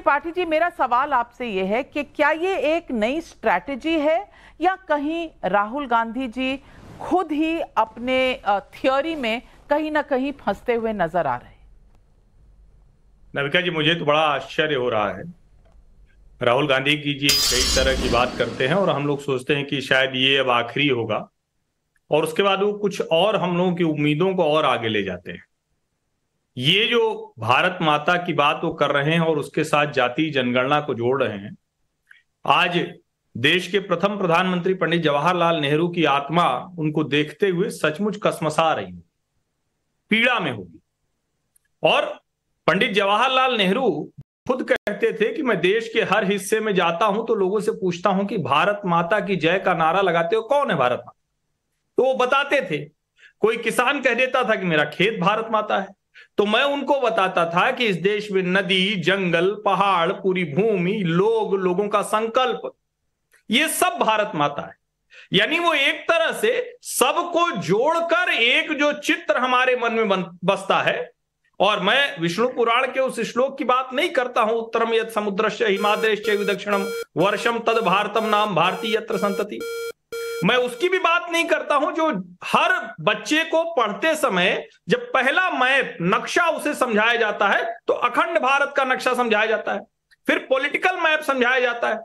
त्रिपाठी जी मेरा सवाल आपसे ये है कि क्या ये एक नई स्ट्रैटेजी है या कहीं राहुल गांधी जी खुद ही अपने थियोरी में कहीं ना कहीं फंसते हुए नजर आ रहे नविका जी मुझे तो बड़ा आश्चर्य हो रहा है राहुल गांधी की जी कई तरह की बात करते हैं और हम लोग सोचते हैं कि शायद ये अब आखिरी होगा और उसके बाद वो कुछ और हम लोगों की उम्मीदों को और आगे ले जाते हैं ये जो भारत माता की बात वो कर रहे हैं और उसके साथ जाति जनगणना को जोड़ रहे हैं आज देश के प्रथम प्रधानमंत्री पंडित जवाहरलाल नेहरू की आत्मा उनको देखते हुए सचमुच कसमसा रही है पीड़ा में होगी और पंडित जवाहरलाल नेहरू खुद कहते थे कि मैं देश के हर हिस्से में जाता हूं तो लोगों से पूछता हूं कि भारत माता की जय का नारा लगाते हो कौन है भारत माता तो वो बताते थे कोई किसान कह देता था कि मेरा खेत भारत माता है तो मैं उनको बताता था कि इस देश में नदी जंगल पहाड़ पूरी भूमि लोग लोगों का संकल्प ये सब भारत माता है यानी वो एक तरह से सबको जोड़कर एक जो चित्र हमारे मन में बन, बसता है और मैं विष्णु पुराण के उस श्लोक की बात नहीं करता हूं उत्तरम यद समुद्र से हिमादेश दक्षिणम वर्षम तद भारतम नाम भारतीय यत्र संतति मैं उसकी भी बात नहीं करता हूं जो हर बच्चे को पढ़ते समय जब पहला मैप नक्शा उसे समझाया जाता है तो अखंड भारत का नक्शा समझाया जाता है फिर पॉलिटिकल मैप समझाया जाता है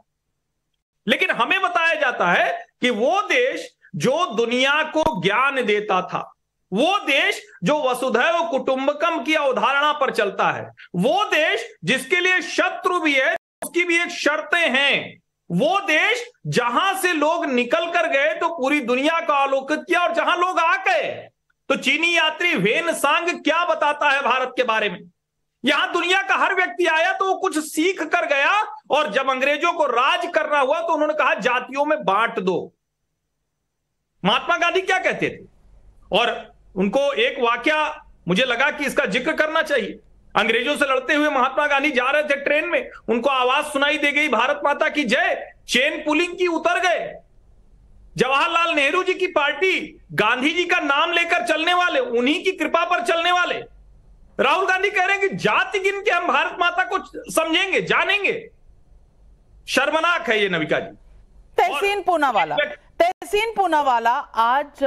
लेकिन हमें बताया जाता है कि वो देश जो दुनिया को ज्ञान देता था वो देश जो वसुधैव कुटुंबकम की अवधारणा पर चलता है वो देश जिसके लिए शत्रु भी है उसकी भी एक शर्तें हैं वो देश जहां से लोग निकल कर गए तो पूरी दुनिया को आलोकित किया और जहां लोग आ गए तो चीनी यात्री वेन सांग क्या बताता है भारत के बारे में यहां दुनिया का हर व्यक्ति आया तो वो कुछ सीख कर गया और जब अंग्रेजों को राज करना हुआ तो उन्होंने कहा जातियों में बांट दो महात्मा गांधी क्या कहते थे और उनको एक वाक्य मुझे लगा कि इसका जिक्र करना चाहिए अंग्रेजों से लड़ते हुए महात्मा गांधी जा रहे थे ट्रेन में उनको आवाज सुनाई दे गई भारत माता की जय चेन पुलिंग की उतर गए जवाहरलाल नेहरू जी की पार्टी गांधी जी का नाम लेकर चलने वाले उन्हीं की कृपा पर चलने वाले राहुल गांधी कह रहे हैं कि जाति गिन के हम भारत माता को समझेंगे जानेंगे शर्मनाक है ये नविका जी तहसीन पूनावाला तहसीन पूनावाला आज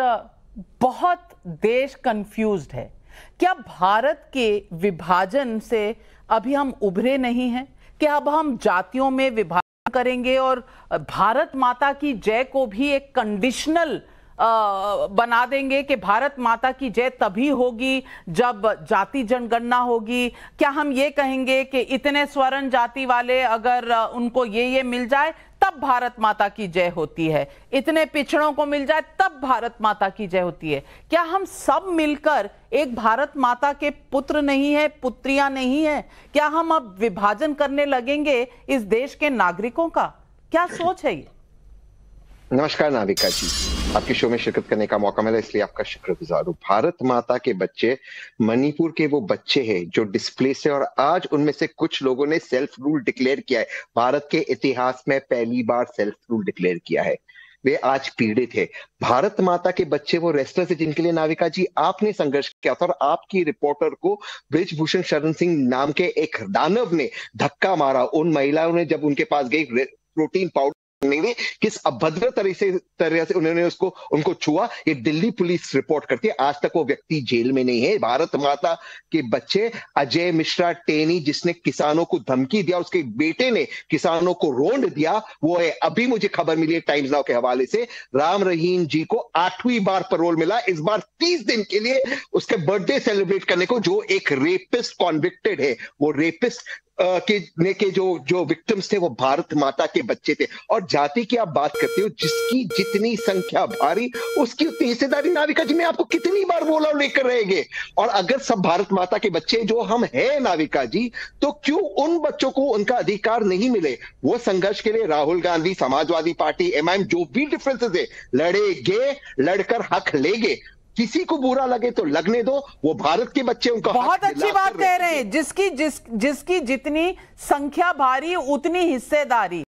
बहुत देश कंफ्यूज्ड है क्या भारत के विभाजन से अभी हम उभरे नहीं हैं क्या अब हम जातियों में विभाजन करेंगे और भारत माता की जय को भी एक कंडीशनल बना देंगे कि भारत माता की जय तभी होगी जब जाति जनगणना होगी क्या हम ये कहेंगे कि इतने स्वर्ण जाति वाले अगर उनको ये ये मिल जाए तब भारत माता की जय होती है इतने पिछड़ों को मिल जाए तब भारत माता की जय होती है क्या हम सब मिलकर एक भारत माता के पुत्र नहीं है पुत्रियां नहीं है क्या हम अब विभाजन करने लगेंगे इस देश के नागरिकों का क्या सोच है ये नमस्कार नाविका जी आपके शो में शिरकत करने का मौका मिला इसलिए आपका शुक्रगुजार हूँ भारत माता के बच्चे मणिपुर के वो बच्चे हैं जो डिस्प्लेस है और आज उनमें से कुछ लोगों ने सेल्फ रूल डिक्लेयर किया है भारत के इतिहास में पहली बार सेल्फ रूल डिक्लेयर किया है वे आज पीड़ित है भारत माता के बच्चे वो रेस्टर से जिनके लिए नाविका जी आपने संघर्ष किया था और आपकी रिपोर्टर को ब्रिजभूषण शरण सिंह नाम के एक दानव ने धक्का मारा उन महिलाओं ने जब उनके पास गई प्रोटीन पाउडर नहीं किस अभद्र तरह से तरह से उन्होंने उसको उनको छुआ ये दिल्ली पुलिस रिपोर्ट करती है आज तक वो व्यक्ति जेल में नहीं है भारत माता के बच्चे अजय मिश्रा टेनी जिसने किसानों को धमकी दिया उसके बेटे ने किसानों को रोंड दिया वो है अभी मुझे खबर मिली है टाइम्स नाउ के हवाले से राम रहीम जी को आठवीं बार परोल मिला इस बार तीस दिन के लिए उसके बर्थडे सेलिब्रेट करने को जो एक रेपिस्ट कॉन्विक्टेड है वो रेपिस्ट के ने के जो जो विक्टिम्स थे वो भारत माता के बच्चे थे और जाति की आप बात करते हो जिसकी जितनी संख्या भारी उसकी उतनी हिस्सेदारी नाविका जी मैं आपको कितनी बार बोला लेकर रहेंगे और अगर सब भारत माता के बच्चे जो हम हैं नाविका जी तो क्यों उन बच्चों को उनका अधिकार नहीं मिले वो संघर्ष के लिए राहुल गांधी समाजवादी पार्टी एम जो भी डिफरेंसेस है लड़ेगे लड़कर हक लेंगे किसी को बुरा लगे तो लगने दो वो भारत के बच्चे उनका बहुत अच्छी बात कह रहे हैं जिसकी जिस जिसकी जितनी संख्या भारी उतनी हिस्सेदारी